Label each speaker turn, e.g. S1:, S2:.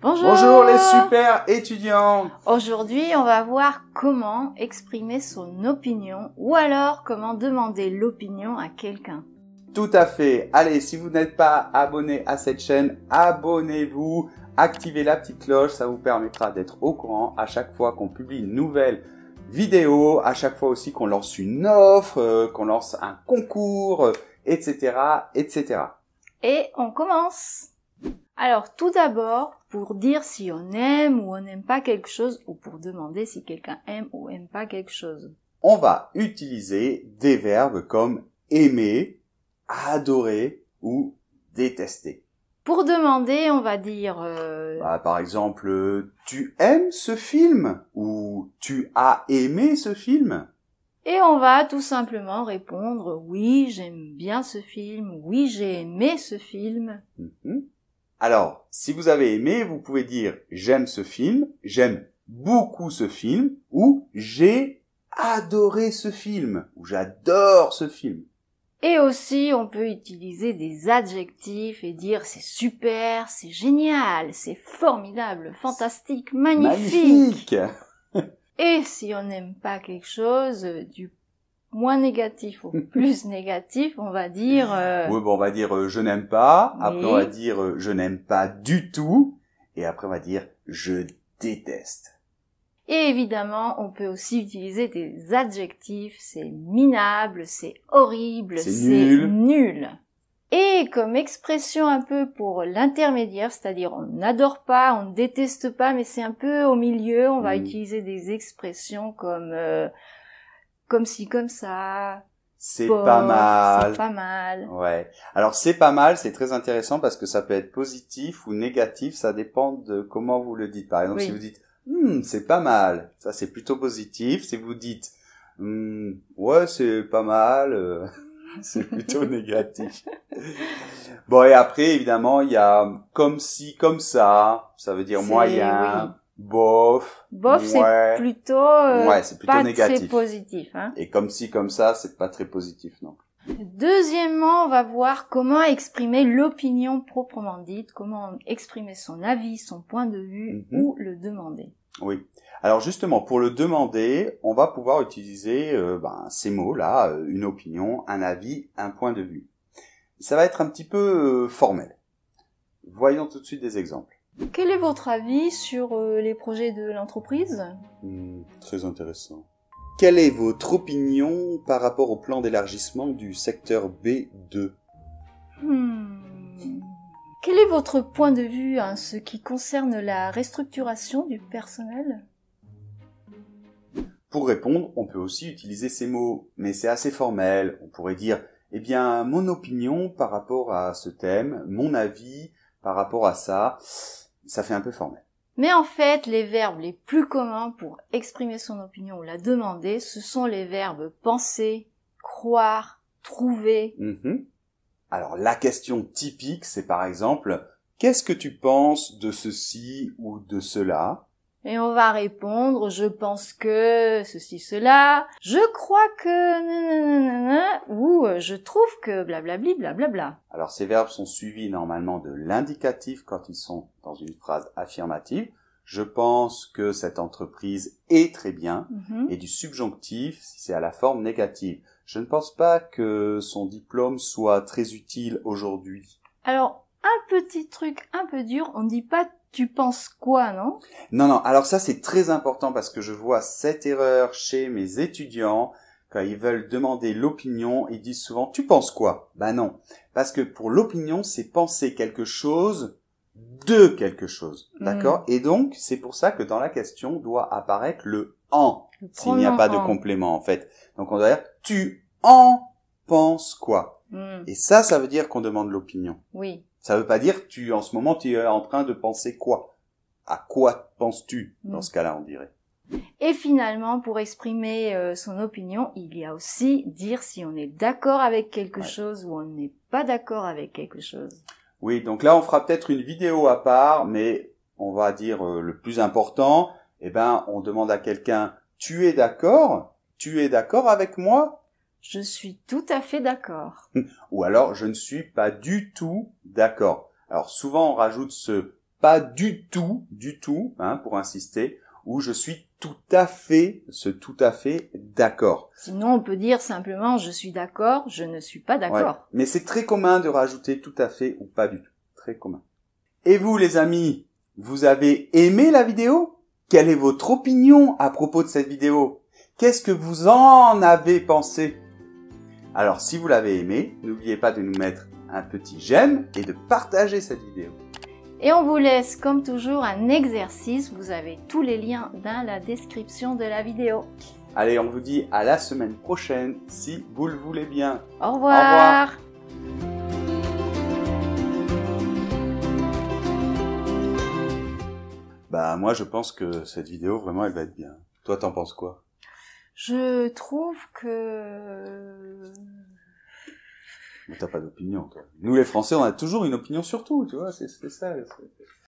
S1: Bonjour. Bonjour les super étudiants.
S2: Aujourd'hui, on va voir comment exprimer son opinion ou alors comment demander l'opinion à quelqu'un. Tout
S1: à fait. Allez, si vous n'êtes pas abonné à cette chaîne, abonnez-vous, activez la petite cloche, ça vous permettra d'être au courant à chaque fois qu'on publie une nouvelle vidéo, à chaque fois aussi qu'on lance une offre, euh, qu'on lance un
S2: concours,
S1: etc., euh, etc.
S2: Et on commence. Alors tout d'abord, pour dire si on aime ou on n'aime pas quelque chose, ou pour demander si quelqu'un aime ou n'aime pas quelque chose.
S1: On va utiliser des verbes comme aimer, adorer ou détester.
S2: Pour demander, on va dire... Euh,
S1: bah, par exemple, tu aimes ce film ou tu as aimé ce film
S2: Et on va tout simplement répondre oui, j'aime bien ce film, oui, j'ai aimé ce film.
S1: Mhm. Alors, si vous avez aimé, vous pouvez dire j'aime ce film, j'aime beaucoup ce film, ou j'ai
S2: adoré
S1: ce film, ou j'adore ce film.
S2: Et aussi, on peut utiliser des adjectifs et dire c'est super, c'est génial, c'est formidable, fantastique, magnifique. et si on n'aime pas quelque chose, du moins négatif ou plus négatif, on va dire. Euh, oui,
S1: bon, on va dire euh, je n'aime pas. Après, on va dire euh, je n'aime pas du tout. Et après, on va dire je déteste.
S2: Et évidemment, on peut aussi utiliser des adjectifs. C'est minable, c'est horrible, c'est nul. Et comme expression un peu pour l'intermédiaire, c'est-à-dire on n'adore pas, on ne déteste pas, mais c'est un peu au milieu, on va hmm. utiliser des expressions comme comme si, comme ça. C'est pas mal. C'est pas mal.
S1: Ouais. Alors c'est pas mal, c'est très intéressant parce que ça peut être positif ou négatif, ça dépend de comment vous le dites. Par exemple, si vous dites hmm, c'est pas mal, ça c'est plutôt positif. Si vous dites hmm, ouais c'est pas mal, euh, c'est plutôt négatif. Bon et après évidemment il y a comme si comme ça, ça veut dire moyen bof. Bof, c'est plutôt,
S2: euh, ouais, plutôt positif. Hein. Et
S1: comme si comme ça, c'est pas très positif non
S2: Deuxièmement, on va voir comment exprimer l'opinion proprement dite, comment exprimer son avis, son point de vue mhm. ou le demander.
S1: Oui. Alors justement, pour le demander, on va pouvoir utiliser euh, ben, ces mots-là, euh, une opinion, un avis, un point de vue. Ça va être un petit peu euh, formel. Voyons tout de suite des exemples.
S2: Quel est votre avis sur euh, les projets de l'entreprise
S1: hmm, Très intéressant. Quelle est votre opinion par rapport au plan d'élargissement du secteur B2
S2: hmm. Quel est votre point de vue en ce qui concerne la restructuration du personnel
S1: Pour répondre, on peut aussi utiliser ces mots, mais c'est assez formel. On pourrait dire, eh bien, mon opinion par rapport à ce thème, mon avis par rapport à ça ça fait un peu formel.
S2: Mais en fait, les verbes les plus communs pour exprimer son opinion ou la demander, ce sont les verbes penser, croire, trouver.
S1: Mm-hmm. Alors la question typique, c'est par exemple, qu'est-ce que tu penses de ceci ou de cela
S2: et on va répondre, je pense que ceci, cela, je crois que ou euh, je trouve que blablabli, blablabla.
S1: Alors ces verbes sont suivis normalement de l'indicatif quand ils sont dans une phrase affirmative. Je pense que cette entreprise est très bien. Mhm. Et du subjonctif si c'est à la forme négative. Je ne pense pas que son diplôme soit très utile aujourd'hui.
S2: Alors, un petit truc un peu dur, on ne dit pas tu penses quoi, non
S1: Non, non, alors ça c'est très important parce que je vois cette erreur chez mes étudiants. Quand ils veulent demander l'opinion, ils disent souvent tu penses quoi ben non, parce que pour l'opinion, c'est penser quelque chose de quelque chose, hmm. d'accord Et donc, c'est pour ça que dans la question doit apparaître le en s'il n'y a pas de complément en fait. Donc on doit dire tu en penses quoi hmm. Et ça ça veut dire qu'on demande l'opinion. Oui. Ça veut pas dire tu en ce moment tu es en train de penser quoi À quoi penses-tu dans mm. ce cas-là, on dirait
S2: et finalement, pour exprimer euh, son opinion, il y a aussi dire si on est d'accord avec quelque chose ou on n'est pas d'accord avec quelque chose.
S1: Oui, donc là, on fera peut-être une vidéo à part, mais on va dire euh, le plus important. Eh ben, on demande à quelqu'un, tu es d'accord Tu es d'accord avec moi
S2: je suis tout à fait d'accord.
S1: Hum. Ou alors je ne suis pas du tout d'accord. Alors souvent on rajoute ce pas du tout, du tout, hein, pour insister, ou je suis tout à fait, ce tout à fait d'accord.
S2: Sinon on peut dire simplement je suis d'accord, je ne suis pas d'accord.
S1: Mais c'est très commun de rajouter tout à fait ou pas du tout. Très commun. Et vous les amis, vous avez aimé la vidéo Quelle est votre opinion à propos de cette vidéo Qu'est-ce que vous en avez pensé alors si vous l'avez aimé, n'oubliez pas de nous mettre un petit j'aime et de partager cette vidéo.
S2: Et on vous laisse comme toujours un exercice, vous avez tous les liens dans la description de la vidéo.
S1: Allez, on vous dit à la semaine prochaine si vous le voulez bien.
S2: Au revoir. Au revoir.
S1: Bah moi je pense que cette vidéo vraiment elle va être bien. Toi t'en penses quoi
S2: je trouve que.
S1: Mais t'as pas d'opinion, toi. Nous, les Français, on a toujours une opinion sur tout, tu vois, c'est ça.